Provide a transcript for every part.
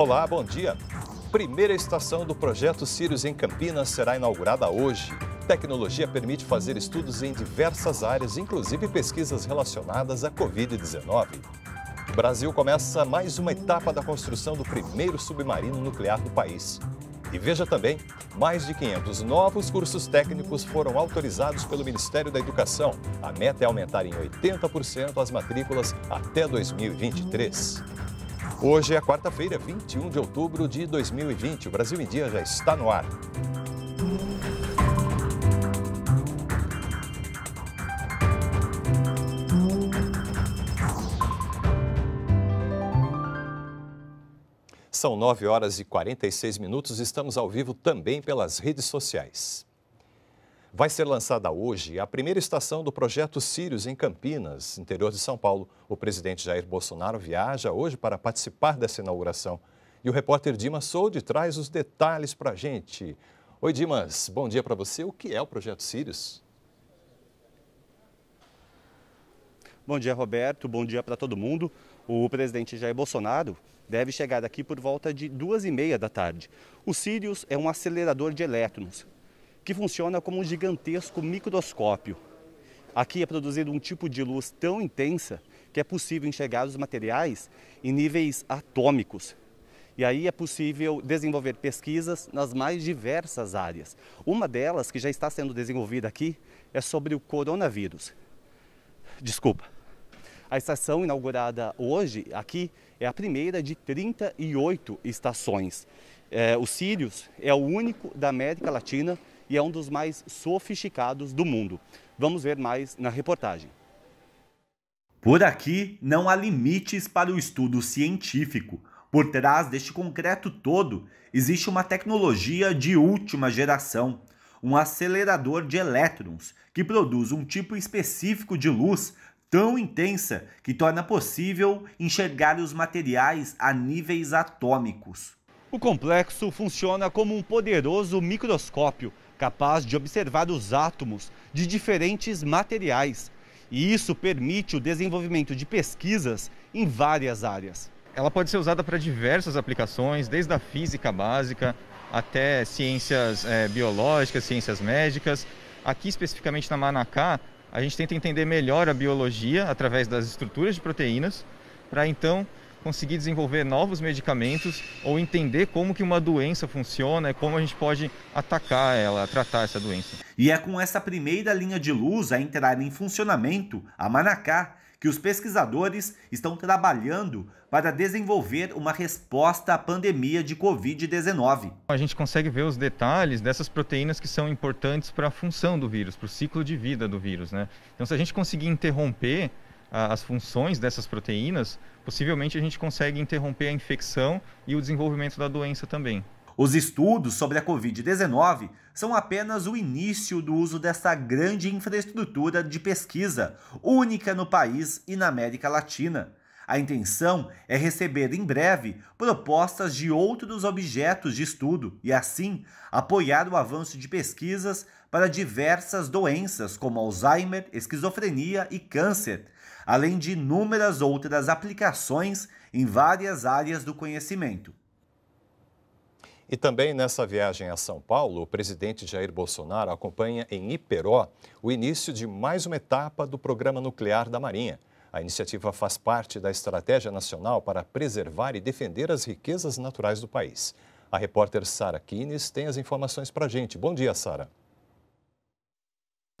Olá, bom dia. Primeira estação do projeto Sirius em Campinas será inaugurada hoje. Tecnologia permite fazer estudos em diversas áreas, inclusive pesquisas relacionadas à Covid-19. Brasil começa mais uma etapa da construção do primeiro submarino nuclear do país. E veja também, mais de 500 novos cursos técnicos foram autorizados pelo Ministério da Educação. A meta é aumentar em 80% as matrículas até 2023. Hoje é quarta-feira, 21 de outubro de 2020. O Brasil em Dia já está no ar. São 9 horas e 46 minutos. Estamos ao vivo também pelas redes sociais. Vai ser lançada hoje a primeira estação do projeto Sirius em Campinas, interior de São Paulo. O presidente Jair Bolsonaro viaja hoje para participar dessa inauguração. E o repórter Dimas Soldi traz os detalhes para a gente. Oi, Dimas, bom dia para você. O que é o projeto Sirius? Bom dia, Roberto. Bom dia para todo mundo. O presidente Jair Bolsonaro deve chegar aqui por volta de duas e meia da tarde. O Sirius é um acelerador de elétrons que funciona como um gigantesco microscópio. Aqui é produzido um tipo de luz tão intensa que é possível enxergar os materiais em níveis atômicos. E aí é possível desenvolver pesquisas nas mais diversas áreas. Uma delas, que já está sendo desenvolvida aqui, é sobre o coronavírus. Desculpa. A estação inaugurada hoje aqui é a primeira de 38 estações. É, o Sirius é o único da América Latina e é um dos mais sofisticados do mundo. Vamos ver mais na reportagem. Por aqui, não há limites para o estudo científico. Por trás deste concreto todo, existe uma tecnologia de última geração, um acelerador de elétrons, que produz um tipo específico de luz tão intensa que torna possível enxergar os materiais a níveis atômicos. O complexo funciona como um poderoso microscópio capaz de observar os átomos de diferentes materiais. E isso permite o desenvolvimento de pesquisas em várias áreas. Ela pode ser usada para diversas aplicações, desde a física básica até ciências é, biológicas, ciências médicas. Aqui, especificamente na Manacá, a gente tenta entender melhor a biologia através das estruturas de proteínas, para então conseguir desenvolver novos medicamentos ou entender como que uma doença funciona e como a gente pode atacar ela, tratar essa doença. E é com essa primeira linha de luz a entrar em funcionamento, a Manacá, que os pesquisadores estão trabalhando para desenvolver uma resposta à pandemia de Covid-19. A gente consegue ver os detalhes dessas proteínas que são importantes para a função do vírus, para o ciclo de vida do vírus. Né? Então, se a gente conseguir interromper a, as funções dessas proteínas, possivelmente a gente consegue interromper a infecção e o desenvolvimento da doença também. Os estudos sobre a Covid-19 são apenas o início do uso dessa grande infraestrutura de pesquisa, única no país e na América Latina. A intenção é receber em breve propostas de outros objetos de estudo e, assim, apoiar o avanço de pesquisas para diversas doenças como Alzheimer, esquizofrenia e câncer, além de inúmeras outras aplicações em várias áreas do conhecimento. E também nessa viagem a São Paulo, o presidente Jair Bolsonaro acompanha em Iperó o início de mais uma etapa do programa nuclear da Marinha. A iniciativa faz parte da Estratégia Nacional para preservar e defender as riquezas naturais do país. A repórter Sara Kines tem as informações para a gente. Bom dia, Sara.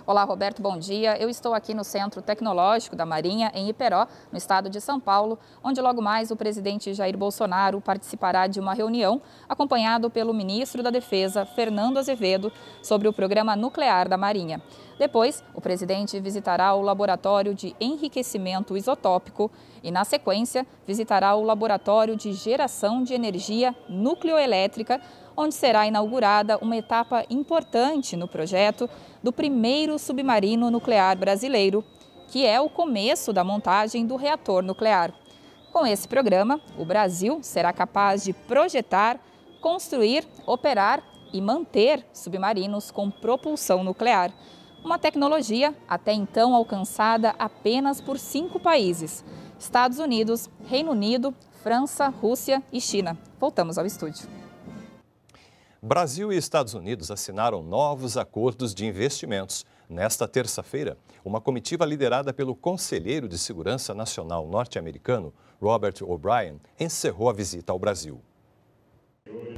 Olá, Roberto, bom dia. Eu estou aqui no Centro Tecnológico da Marinha, em Iperó, no estado de São Paulo, onde logo mais o presidente Jair Bolsonaro participará de uma reunião acompanhado pelo ministro da Defesa, Fernando Azevedo, sobre o programa nuclear da Marinha. Depois, o presidente visitará o laboratório de enriquecimento isotópico e, na sequência, visitará o laboratório de geração de energia nucleoelétrica, onde será inaugurada uma etapa importante no projeto do primeiro submarino nuclear brasileiro, que é o começo da montagem do reator nuclear. Com esse programa, o Brasil será capaz de projetar, construir, operar e manter submarinos com propulsão nuclear. Uma tecnologia até então alcançada apenas por cinco países: Estados Unidos, Reino Unido, França, Rússia e China. Voltamos ao estúdio. Brasil e Estados Unidos assinaram novos acordos de investimentos. Nesta terça-feira, uma comitiva liderada pelo Conselheiro de Segurança Nacional norte-americano, Robert O'Brien, encerrou a visita ao Brasil.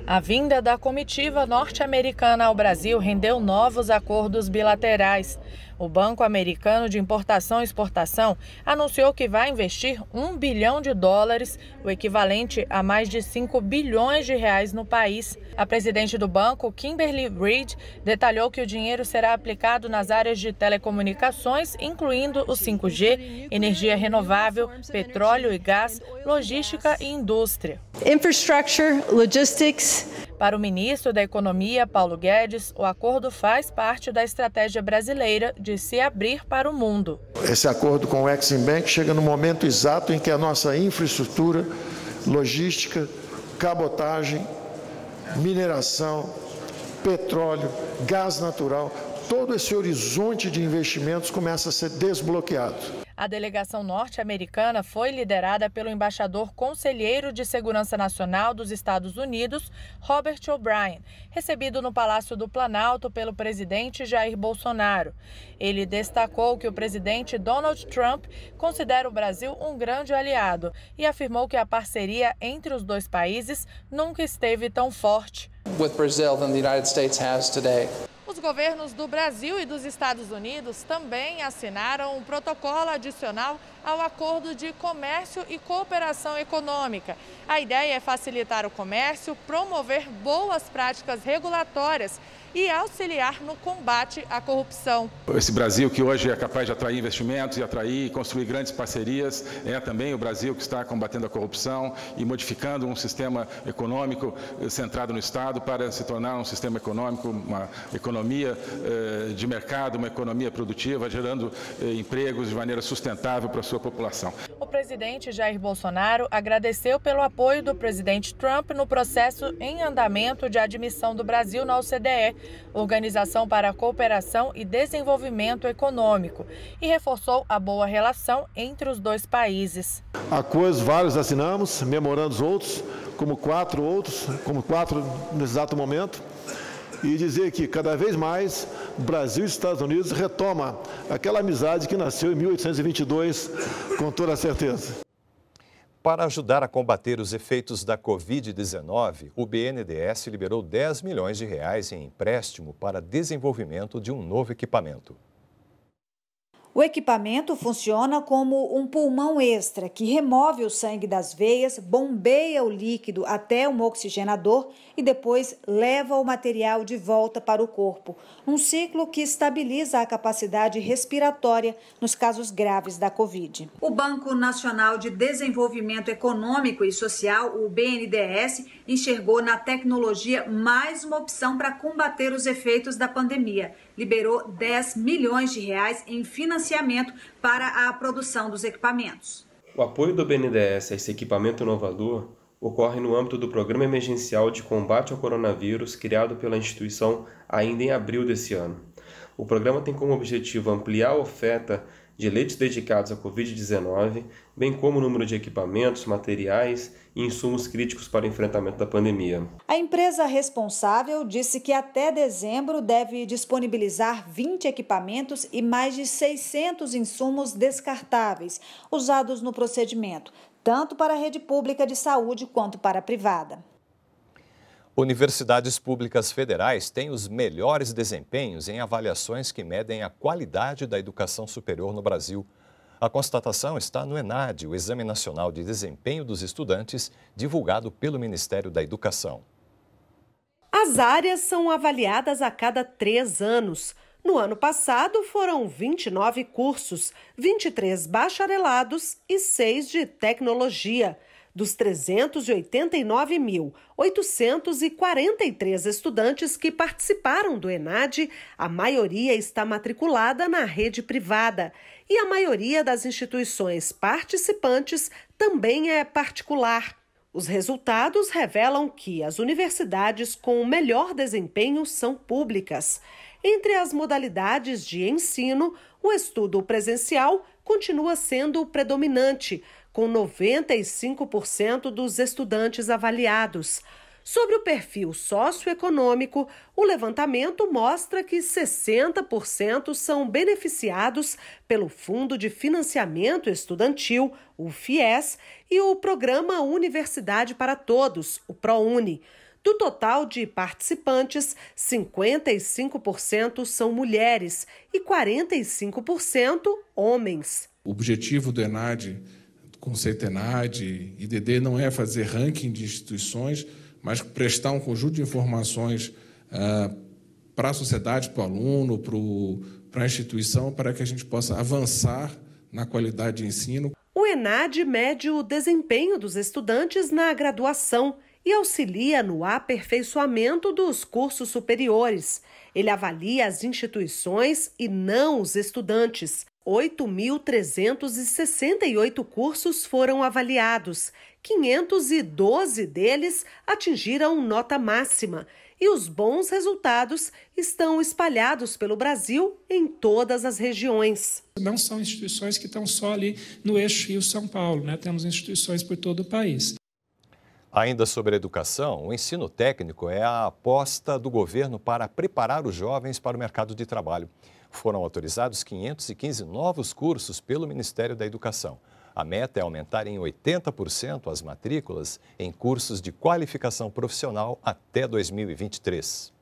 A vinda da comitiva norte-americana ao Brasil rendeu novos acordos bilaterais. O Banco Americano de Importação e Exportação anunciou que vai investir 1 bilhão de dólares, o equivalente a mais de 5 bilhões de reais no país. A presidente do banco, Kimberly Reid, detalhou que o dinheiro será aplicado nas áreas de telecomunicações, incluindo o 5G, energia renovável, petróleo e gás, logística e indústria. Infrastructure, logistics, para o ministro da Economia, Paulo Guedes, o acordo faz parte da estratégia brasileira de se abrir para o mundo. Esse acordo com o Exim Bank chega no momento exato em que a nossa infraestrutura, logística, cabotagem, mineração, petróleo, gás natural, todo esse horizonte de investimentos começa a ser desbloqueado. A delegação norte-americana foi liderada pelo embaixador conselheiro de Segurança Nacional dos Estados Unidos, Robert O'Brien, recebido no Palácio do Planalto pelo presidente Jair Bolsonaro. Ele destacou que o presidente Donald Trump considera o Brasil um grande aliado e afirmou que a parceria entre os dois países nunca esteve tão forte. With Brazil than the United States has today. Os governos do Brasil e dos Estados Unidos também assinaram um protocolo adicional ao Acordo de Comércio e Cooperação Econômica. A ideia é facilitar o comércio, promover boas práticas regulatórias e auxiliar no combate à corrupção. Esse Brasil que hoje é capaz de atrair investimentos e atrair e construir grandes parcerias é também o Brasil que está combatendo a corrupção e modificando um sistema econômico eh, centrado no Estado para se tornar um sistema econômico, uma economia eh, de mercado, uma economia produtiva, gerando eh, empregos de maneira sustentável para a sua população. O presidente Jair Bolsonaro agradeceu pelo apoio do presidente Trump no processo em andamento de admissão do Brasil na OCDE Organização para a Cooperação e Desenvolvimento Econômico, e reforçou a boa relação entre os dois países. Acordos vários assinamos, memorandos outros, como quatro outros, como quatro nesse exato momento e dizer que cada vez mais Brasil e Estados Unidos retoma aquela amizade que nasceu em 1822, com toda certeza. Para ajudar a combater os efeitos da Covid-19, o BNDES liberou 10 milhões de reais em empréstimo para desenvolvimento de um novo equipamento. O equipamento funciona como um pulmão extra que remove o sangue das veias, bombeia o líquido até um oxigenador e depois leva o material de volta para o corpo. Um ciclo que estabiliza a capacidade respiratória nos casos graves da Covid. O Banco Nacional de Desenvolvimento Econômico e Social, o BNDES, enxergou na tecnologia mais uma opção para combater os efeitos da pandemia liberou 10 milhões de reais em financiamento para a produção dos equipamentos. O apoio do BNDES a esse equipamento inovador ocorre no âmbito do Programa Emergencial de Combate ao Coronavírus criado pela instituição ainda em abril desse ano. O programa tem como objetivo ampliar a oferta de leitos dedicados à Covid-19, bem como o número de equipamentos, materiais e insumos críticos para o enfrentamento da pandemia. A empresa responsável disse que até dezembro deve disponibilizar 20 equipamentos e mais de 600 insumos descartáveis usados no procedimento, tanto para a rede pública de saúde quanto para a privada. Universidades públicas federais têm os melhores desempenhos em avaliações que medem a qualidade da educação superior no Brasil. A constatação está no ENAD, o Exame Nacional de Desempenho dos Estudantes, divulgado pelo Ministério da Educação. As áreas são avaliadas a cada três anos. No ano passado, foram 29 cursos, 23 bacharelados e 6 de tecnologia dos 389.843 estudantes que participaram do ENAD, a maioria está matriculada na rede privada e a maioria das instituições participantes também é particular. Os resultados revelam que as universidades com o melhor desempenho são públicas. Entre as modalidades de ensino, o estudo presencial continua sendo predominante, com 95% dos estudantes avaliados. Sobre o perfil socioeconômico, o levantamento mostra que 60% são beneficiados pelo Fundo de Financiamento Estudantil, o FIES, e o Programa Universidade para Todos, o ProUni. Do total de participantes, 55% são mulheres e 45% homens. O objetivo do ENAD com CETENAD, IDD não é fazer ranking de instituições, mas prestar um conjunto de informações ah, para a sociedade, para o aluno, para a instituição, para que a gente possa avançar na qualidade de ensino. O ENAD mede o desempenho dos estudantes na graduação e auxilia no aperfeiçoamento dos cursos superiores. Ele avalia as instituições e não os estudantes. 8.368 cursos foram avaliados, 512 deles atingiram nota máxima e os bons resultados estão espalhados pelo Brasil em todas as regiões. Não são instituições que estão só ali no eixo Rio-São Paulo, né? temos instituições por todo o país. Ainda sobre a educação, o ensino técnico é a aposta do governo para preparar os jovens para o mercado de trabalho. Foram autorizados 515 novos cursos pelo Ministério da Educação. A meta é aumentar em 80% as matrículas em cursos de qualificação profissional até 2023.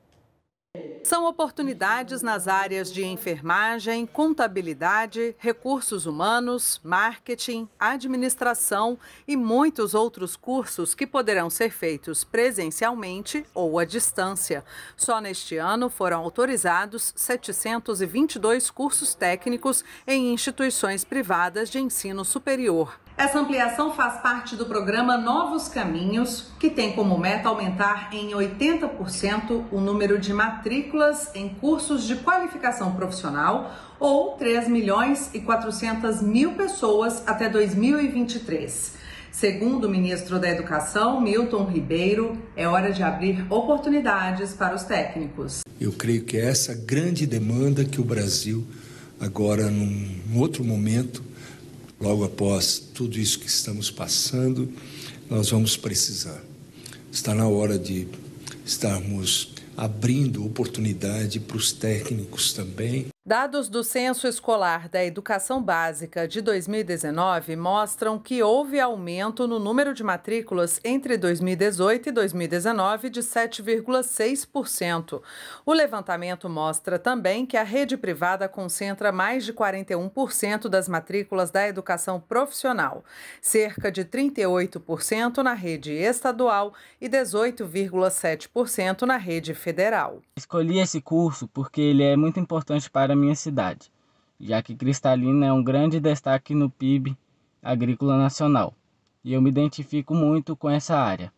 São oportunidades nas áreas de enfermagem, contabilidade, recursos humanos, marketing, administração e muitos outros cursos que poderão ser feitos presencialmente ou à distância. Só neste ano foram autorizados 722 cursos técnicos em instituições privadas de ensino superior. Essa ampliação faz parte do programa Novos Caminhos, que tem como meta aumentar em 80% o número de matrículas em cursos de qualificação profissional ou 3 milhões e 400 mil pessoas até 2023. Segundo o ministro da Educação, Milton Ribeiro, é hora de abrir oportunidades para os técnicos. Eu creio que é essa grande demanda que o Brasil, agora num outro momento, logo após tudo isso que estamos passando, nós vamos precisar. Está na hora de estarmos abrindo oportunidade para os técnicos também. Dados do Censo Escolar da Educação Básica de 2019 mostram que houve aumento no número de matrículas entre 2018 e 2019 de 7,6%. O levantamento mostra também que a rede privada concentra mais de 41% das matrículas da educação profissional, cerca de 38% na rede estadual e 18,7% na rede federal. Escolhi esse curso porque ele é muito importante para minha cidade, já que Cristalina é um grande destaque no PIB agrícola nacional, e eu me identifico muito com essa área.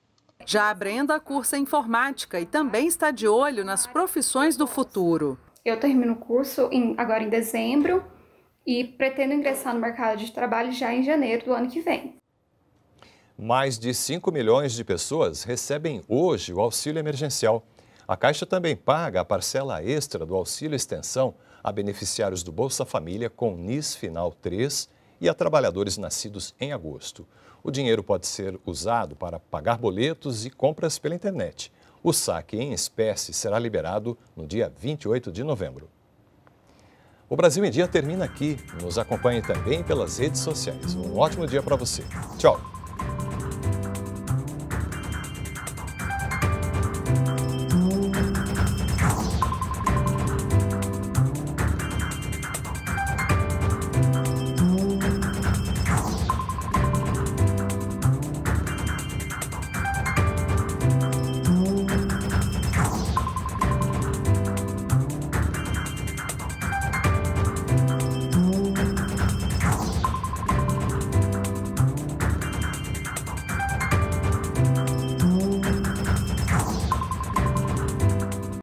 Já a Brenda cursa informática e também está de olho nas profissões do futuro. Eu termino o curso em, agora em dezembro e pretendo ingressar no mercado de trabalho já em janeiro do ano que vem. Mais de 5 milhões de pessoas recebem hoje o auxílio emergencial. A Caixa também paga a parcela extra do auxílio extensão a beneficiários do Bolsa Família com NIS Final 3 e a trabalhadores nascidos em agosto. O dinheiro pode ser usado para pagar boletos e compras pela internet. O saque em espécie será liberado no dia 28 de novembro. O Brasil em Dia termina aqui. Nos acompanhe também pelas redes sociais. Um ótimo dia para você. Tchau!